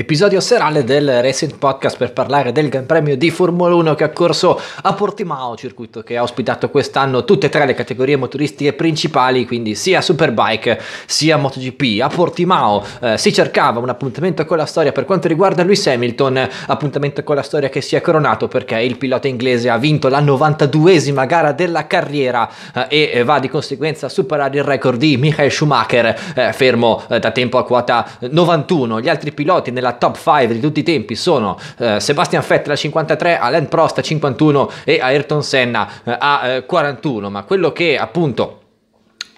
episodio serale del Racing Podcast per parlare del Gran Premio di Formula 1 che ha corso a Portimao, circuito che ha ospitato quest'anno tutte e tre le categorie motoristiche principali, quindi sia Superbike sia MotoGP. A Portimao eh, si cercava un appuntamento con la storia per quanto riguarda Lewis Hamilton, appuntamento con la storia che si è coronato perché il pilota inglese ha vinto la 92esima gara della carriera eh, e eh, va di conseguenza a superare il record di Michael Schumacher, eh, fermo eh, da tempo a quota 91. Gli altri piloti nella nella top 5 di tutti i tempi sono eh, Sebastian Vettel a 53, Alain Prost a 51 e Ayrton Senna eh, a 41, eh, ma quello che appunto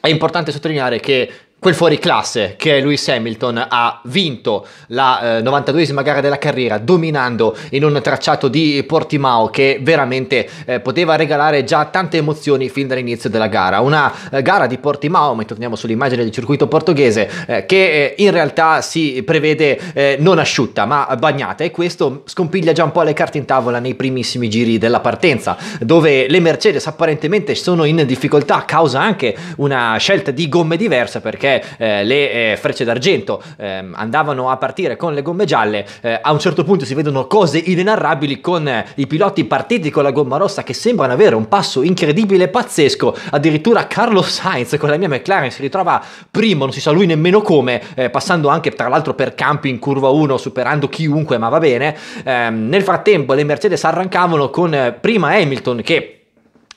è importante sottolineare è che quel fuori classe che è Lewis Hamilton ha vinto la eh, 92esima gara della carriera dominando in un tracciato di Portimao che veramente eh, poteva regalare già tante emozioni fin dall'inizio della gara una eh, gara di Portimao ma torniamo sull'immagine del circuito portoghese eh, che eh, in realtà si prevede eh, non asciutta ma bagnata e questo scompiglia già un po' le carte in tavola nei primissimi giri della partenza dove le Mercedes apparentemente sono in difficoltà a causa anche una scelta di gomme diversa perché eh, le eh, frecce d'argento ehm, andavano a partire con le gomme gialle, eh, a un certo punto si vedono cose inenarrabili con eh, i piloti partiti con la gomma rossa che sembrano avere un passo incredibile, pazzesco, addirittura Carlos Sainz con la mia McLaren si ritrova primo, non si sa lui nemmeno come, eh, passando anche tra l'altro per campi in curva 1, superando chiunque, ma va bene. Ehm, nel frattempo le Mercedes arrancavano con prima Hamilton che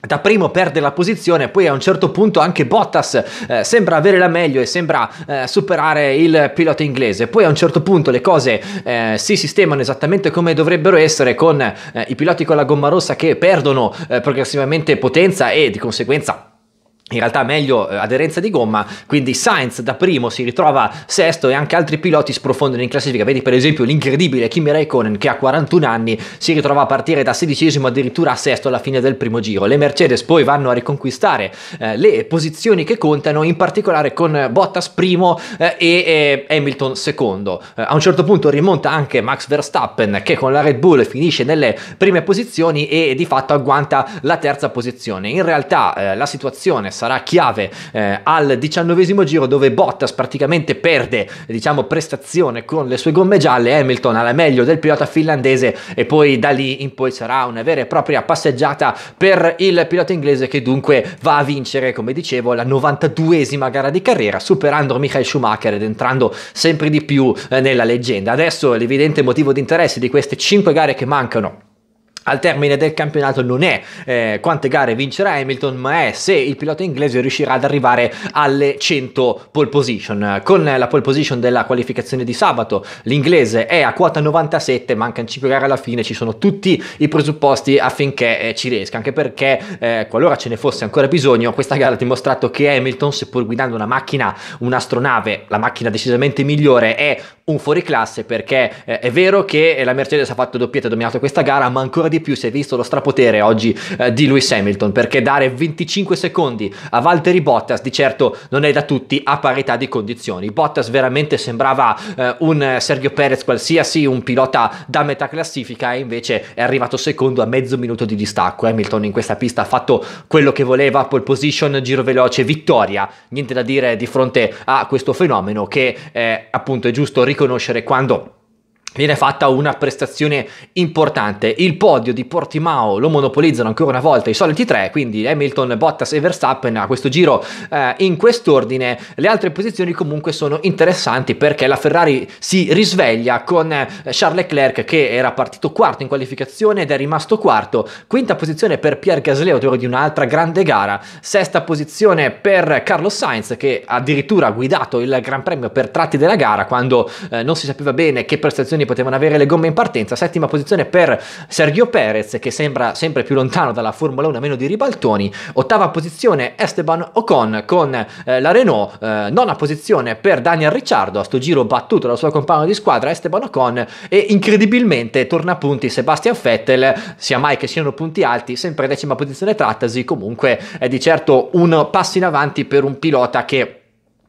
da primo perde la posizione, poi a un certo punto anche Bottas eh, sembra avere la meglio e sembra eh, superare il pilota inglese. Poi a un certo punto le cose eh, si sistemano esattamente come dovrebbero essere con eh, i piloti con la gomma rossa che perdono eh, progressivamente potenza e di conseguenza in realtà meglio eh, aderenza di gomma, quindi Sainz da primo si ritrova sesto e anche altri piloti sprofondano in classifica, vedi per esempio l'incredibile Kimi Raikkonen che ha 41 anni si ritrova a partire da sedicesimo addirittura a sesto alla fine del primo giro, le Mercedes poi vanno a riconquistare eh, le posizioni che contano, in particolare con Bottas primo eh, e eh, Hamilton secondo, eh, a un certo punto rimonta anche Max Verstappen che con la Red Bull finisce nelle prime posizioni e di fatto agguanta la terza posizione, in realtà eh, la situazione sarà chiave eh, al diciannovesimo giro dove Bottas praticamente perde diciamo, prestazione con le sue gomme gialle, Hamilton alla meglio del pilota finlandese e poi da lì in poi sarà una vera e propria passeggiata per il pilota inglese che dunque va a vincere, come dicevo, la 92esima gara di carriera, superando Michael Schumacher ed entrando sempre di più eh, nella leggenda. Adesso l'evidente motivo di interesse di queste 5 gare che mancano al termine del campionato non è eh, quante gare vincerà Hamilton, ma è se il pilota inglese riuscirà ad arrivare alle 100 pole position. Con la pole position della qualificazione di sabato, l'inglese è a quota 97, mancano 5 gare alla fine, ci sono tutti i presupposti affinché eh, ci riesca, anche perché eh, qualora ce ne fosse ancora bisogno, questa gara ha dimostrato che Hamilton, seppur guidando una macchina, un'astronave, la macchina decisamente migliore, è un fuoriclasse perché eh, è vero che la Mercedes ha fatto doppietta e dominato questa gara, ma ancora di di più si è visto lo strapotere oggi eh, di Lewis Hamilton, perché dare 25 secondi a Valtteri Bottas di certo non è da tutti a parità di condizioni. Bottas veramente sembrava eh, un Sergio Perez qualsiasi, un pilota da metà classifica e invece è arrivato secondo a mezzo minuto di distacco. Hamilton in questa pista ha fatto quello che voleva, pole position, giro veloce, vittoria. Niente da dire di fronte a questo fenomeno che eh, appunto è giusto riconoscere quando viene fatta una prestazione importante. Il podio di Portimao lo monopolizzano ancora una volta i soliti tre, quindi Hamilton, Bottas e Verstappen a questo giro eh, in quest'ordine. Le altre posizioni comunque sono interessanti perché la Ferrari si risveglia con eh, Charles Leclerc che era partito quarto in qualificazione ed è rimasto quarto, quinta posizione per Pierre Gasly, autore di un'altra grande gara, sesta posizione per Carlos Sainz che addirittura ha guidato il Gran Premio per tratti della gara quando eh, non si sapeva bene che prestazioni quindi potevano avere le gomme in partenza. Settima posizione per Sergio Perez, che sembra sempre più lontano dalla Formula 1, a meno di ribaltoni. Ottava posizione Esteban Ocon con eh, la Renault. Eh, nona posizione per Daniel Ricciardo, a sto giro battuto dal suo compagno di squadra Esteban Ocon. E incredibilmente torna a punti Sebastian Vettel, sia mai che siano punti alti, sempre decima posizione trattasi. Comunque è di certo un passo in avanti per un pilota che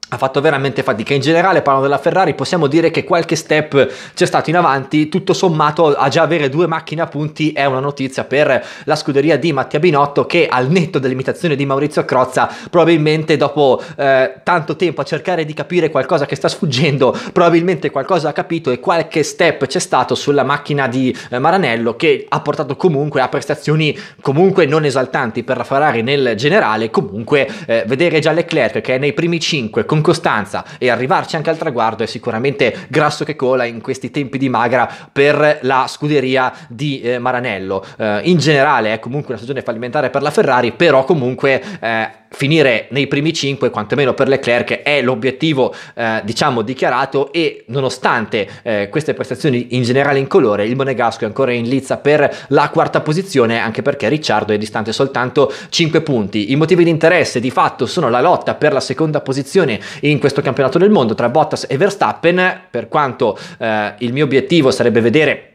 ha fatto veramente fatica. In generale, parlo della Ferrari, possiamo dire che qualche step c'è stato in avanti. Tutto sommato, a già avere due macchine a punti è una notizia per la scuderia di Mattia Binotto, che al netto dell'imitazione di Maurizio Crozza, probabilmente dopo eh, tanto tempo a cercare di capire qualcosa che sta sfuggendo, probabilmente qualcosa ha capito e qualche step c'è stato sulla macchina di eh, Maranello, che ha portato comunque a prestazioni comunque non esaltanti per la Ferrari nel generale. Comunque, eh, vedere già Leclerc che è nei primi 5 con costanza e arrivarci anche al traguardo è sicuramente grasso che cola in questi tempi di magra per la scuderia di eh, Maranello. Eh, in generale è comunque una stagione fallimentare per la Ferrari, però comunque... Eh, finire nei primi 5 quantomeno per Leclerc è l'obiettivo eh, diciamo dichiarato e nonostante eh, queste prestazioni in generale in colore il Monegasco è ancora in lizza per la quarta posizione anche perché Ricciardo è distante soltanto 5 punti i motivi di interesse di fatto sono la lotta per la seconda posizione in questo campionato del mondo tra Bottas e Verstappen per quanto eh, il mio obiettivo sarebbe vedere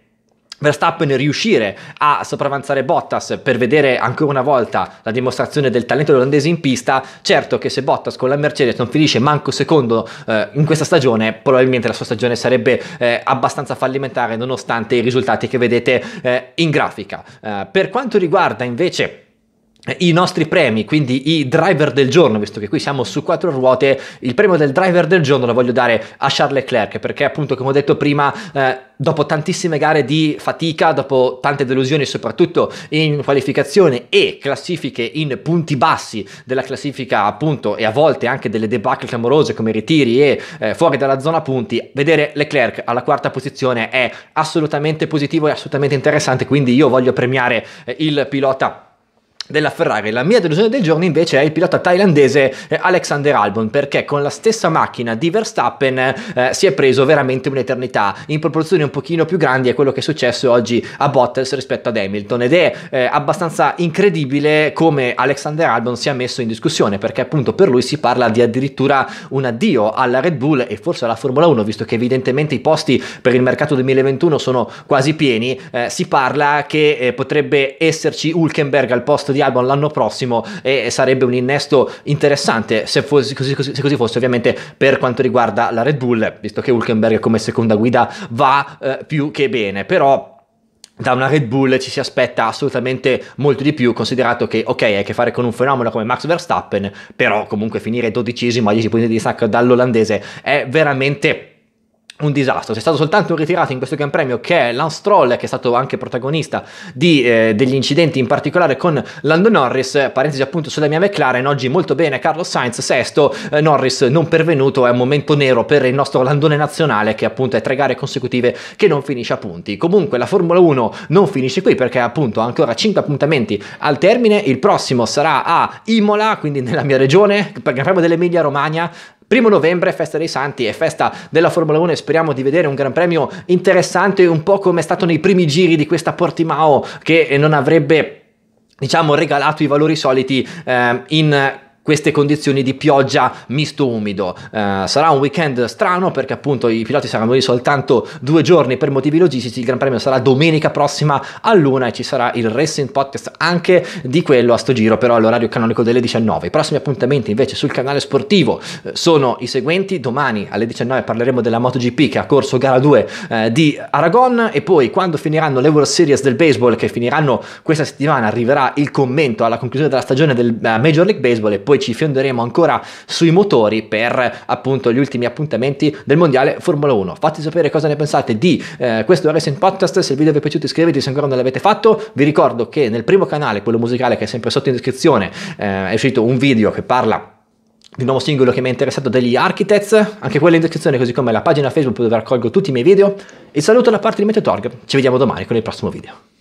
Verstappen riuscire a sopravanzare Bottas per vedere ancora una volta la dimostrazione del talento olandese in pista, certo che se Bottas con la Mercedes non finisce manco secondo eh, in questa stagione, probabilmente la sua stagione sarebbe eh, abbastanza fallimentare nonostante i risultati che vedete eh, in grafica. Eh, per quanto riguarda invece i nostri premi, quindi i driver del giorno, visto che qui siamo su quattro ruote, il premio del driver del giorno lo voglio dare a Charles Leclerc perché appunto come ho detto prima, eh, dopo tantissime gare di fatica, dopo tante delusioni soprattutto in qualificazione e classifiche in punti bassi della classifica appunto e a volte anche delle debacle clamorose come ritiri e eh, fuori dalla zona punti, vedere Leclerc alla quarta posizione è assolutamente positivo e assolutamente interessante, quindi io voglio premiare eh, il pilota della Ferrari. La mia delusione del giorno invece è il pilota thailandese eh, Alexander Albon perché con la stessa macchina di Verstappen eh, si è preso veramente un'eternità in proporzioni un pochino più grandi è quello che è successo oggi a Bottas rispetto ad Hamilton ed è eh, abbastanza incredibile come Alexander Albon sia messo in discussione perché appunto per lui si parla di addirittura un addio alla Red Bull e forse alla Formula 1 visto che evidentemente i posti per il mercato 2021 sono quasi pieni eh, si parla che eh, potrebbe esserci Hulkenberg al posto di di Albon l'anno prossimo e sarebbe un innesto interessante se, fosse, così, così, se così, fosse ovviamente per quanto riguarda la Red Bull, visto che Hulkenberg come seconda guida va eh, più che bene, però da una Red Bull ci si aspetta assolutamente molto di più, considerato che, ok, hai a che fare con un fenomeno come Max Verstappen, però comunque finire dodicesimo a 10 punti di sacco dall'olandese è veramente un disastro. C'è stato soltanto un ritirato in questo Gran Premio che è Lance Stroll, che è stato anche protagonista di, eh, degli incidenti, in particolare con Lando Norris. Parentesi appunto sulla mia McLaren, oggi molto bene Carlos Sainz, sesto, eh, Norris non pervenuto, è un momento nero per il nostro landone nazionale che appunto è tre gare consecutive che non finisce a punti. Comunque la Formula 1 non finisce qui perché appunto ha ancora 5 appuntamenti al termine, il prossimo sarà a Imola, quindi nella mia regione, per Gran Premio dell'Emilia Romagna, Primo novembre, festa dei santi e festa della Formula 1 e speriamo di vedere un gran premio interessante, un po' come è stato nei primi giri di questa Portimao che non avrebbe diciamo regalato i valori soliti eh, in queste condizioni di pioggia misto umido. Eh, sarà un weekend strano perché appunto i piloti saranno lì soltanto due giorni per motivi logistici, il Gran Premio sarà domenica prossima a luna e ci sarà il Racing Podcast anche di quello a sto giro però all'orario canonico delle 19. I prossimi appuntamenti invece sul canale sportivo eh, sono i seguenti, domani alle 19 parleremo della MotoGP che ha corso gara 2 eh, di Aragon e poi quando finiranno le World Series del baseball che finiranno questa settimana arriverà il commento alla conclusione della stagione del eh, Major League Baseball e poi poi ci fionderemo ancora sui motori per appunto gli ultimi appuntamenti del mondiale Formula 1. Fate sapere cosa ne pensate di eh, questo Racing Podcast, se il video vi è piaciuto iscrivetevi se ancora non l'avete fatto, vi ricordo che nel primo canale, quello musicale che è sempre sotto in descrizione, eh, è uscito un video che parla di un nuovo singolo che mi è interessato degli Architects, anche quello in descrizione così come la pagina Facebook dove raccolgo tutti i miei video. E saluto da parte di Meteorg, ci vediamo domani con il prossimo video.